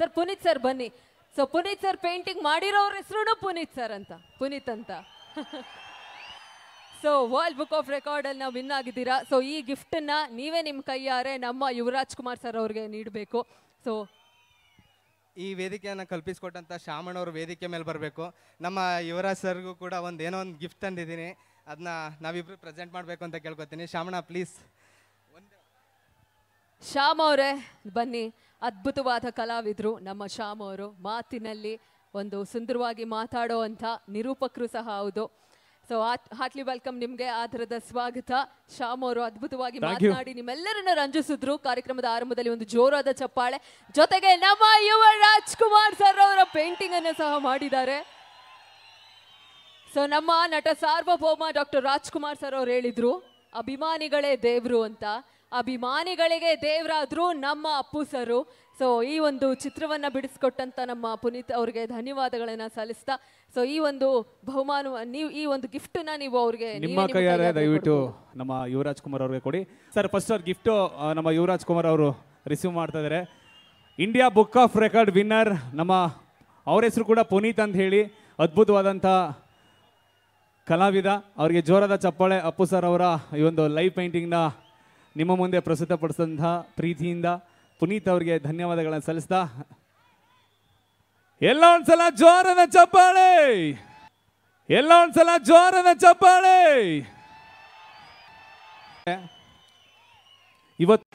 sir Puneeth sir ಬನ್ನಿ so Puneeth sir painting ಮಾಡಿರೋರ ಹೆಸರು ಪುನೀತ್ ಸರ್ ಅಂತ ಪುನೀತ್ ಅಂತ ಸೊ ವರ್ಲ್ಡ್ ಬುಕ್ ಆಫ್ ಅಲ್ಲಿ ನಾವು ವಿನ್ ಆಗಿದ್ದೀರಾ ಸೊ ಈ ಗಿಫ್ಟನ್ನು ನೀವೇ ನಿಮ್ಮ ಕೈಯಾರೆ ನಮ್ಮ ಯುವರಾಜ್ ಕುಮಾರ್ ಸರ್ ಅವ್ರಿಗೆ ನೀಡಬೇಕು ಸೊ ಈ ವೇದಿಕೆಯನ್ನು ಕಲ್ಪಿಸಿಕೊಟ್ಟಂಥ ಅವರು ವೇದಿಕೆ ಮೇಲೆ ಬರಬೇಕು ನಮ್ಮ ಯುವರಾಜ್ ಸರ್ಗೂ ಕೂಡ ಒಂದು ಏನೋ ಒಂದು ಗಿಫ್ಟ್ ತಂದಿದ್ದೀನಿ ಅದನ್ನ ನಾವಿಬ್ರು ಪ್ರೆಸೆಂಟ್ ಮಾಡಬೇಕು ಅಂತ ಕೇಳ್ಕೊತೀನಿ ಶಾಮಣ್ಣ ಪ್ಲೀಸ್ ಶ್ಯಾಮ್ ಅವರೇ ಬನ್ನಿ ಅದ್ಭುತವಾದ ಕಲಾವಿದರು ನಮ್ಮ ಶ್ಯಾಮ್ ಅವರು ಮಾತಿನಲ್ಲಿ ಒಂದು ಸುಂದರವಾಗಿ ಅಂಥ ನಿರೂಪಕರು ಸಹ ಹೌದು ಸೊ ಹಾಟ್ಲಿ ವೆಲ್ಕಮ್ ನಿಮಗೆ ಆದರದ ಸ್ವಾಗತ ಶ್ಯಾಮ್ ಅವರು ಅದ್ಭುತವಾಗಿ ಮಾತನಾಡಿ ನಿಮ್ಮೆಲ್ಲರನ್ನ ರಂಜಿಸಿದ್ರು ಕಾರ್ಯಕ್ರಮದ ಆರಂಭದಲ್ಲಿ ಒಂದು ಜೋರಾದ ಚಪ್ಪಾಳೆ ಜೊತೆಗೆ ನಮ್ಮ ಯುವ ರಾಜ್ಕುಮಾರ್ ಸರ್ ಅವರ ಪೇಂಟಿಂಗ್ ಅನ್ನು ಸಹ ಮಾಡಿದ್ದಾರೆ ಸೊ ನಮ್ಮ ನಟ ಸಾರ್ವಭೌಮ ಡಾಕ್ಟರ್ ರಾಜ್ಕುಮಾರ್ ಸರ್ ಅವರು ಹೇಳಿದ್ರು ಅಭಿಮಾನಿಗಳೇ ದೇವ್ರು ಅಂತ ಅಭಿಮಾನಿಗಳಿಗೆ ದೇವರಾದ್ರು ನಮ್ಮ ಅಪ್ಪು ಸರು ಸೊ ಈ ಒಂದು ಚಿತ್ರವನ್ನು ಬಿಡಿಸ್ಕೊಟ್ಟಂತ ನಮ್ಮ ಪುನೀತ್ ಅವ್ರಿಗೆ ಧನ್ಯವಾದಗಳನ್ನು ಸಲ್ಲಿಸ್ತಾ ಸೊ ಈ ಒಂದು ಬಹುಮಾನ ನೀವು ಈ ಒಂದು ಗಿಫ್ಟನ್ನ ನೀವು ಅವ್ರಿಗೆ ನಿಮ್ಮ ಕೈಯಾರೆ ದಯವಿಟ್ಟು ನಮ್ಮ ಯುವರಾಜ್ ಕುಮಾರ್ ಅವ್ರಿಗೆ ಕೊಡಿ ಸರ್ ಫಸ್ಟ್ ಅವ್ರ ಗಿಫ್ಟ್ ನಮ್ಮ ಯುವರಾಜ್ ಕುಮಾರ್ ಅವರು ರಿಸೀವ್ ಮಾಡ್ತಾ ಇದಾರೆ India book of record winner ನಮ್ಮ ಅವ್ರ ಹೆಸರು ಕೂಡ ಪುನೀತ್ ಅಂತ ಹೇಳಿ ಅದ್ಭುತವಾದಂಥ ಕಲಾವಿದ ಅವರಿಗೆ ಜೋರಾದ ಚಪ್ಪಾಳೆ ಅಪ್ಪು ಸರ್ ಅವರ ಈ ಒಂದು ಲೈವ್ ಪೇಂಟಿಂಗ್ನ ನಿಮ್ಮ ಮುಂದೆ ಪ್ರಸ್ತುತಪಡಿಸಿದಂತಹ ಪ್ರೀತಿಯಿಂದ ಪುನೀತ್ ಅವರಿಗೆ ಧನ್ಯವಾದಗಳನ್ನು ಸಲ್ಲಿಸ್ತಾ ಎಲ್ಲ ಒಂದ್ಸಲ ಜೋರನ ಚಪ್ಪಾಳೆ ಎಲ್ಲ ಒಂದ್ಸಲ ಜೋರನ ಚಪ್ಪಾಳೆ ಇವತ್ತು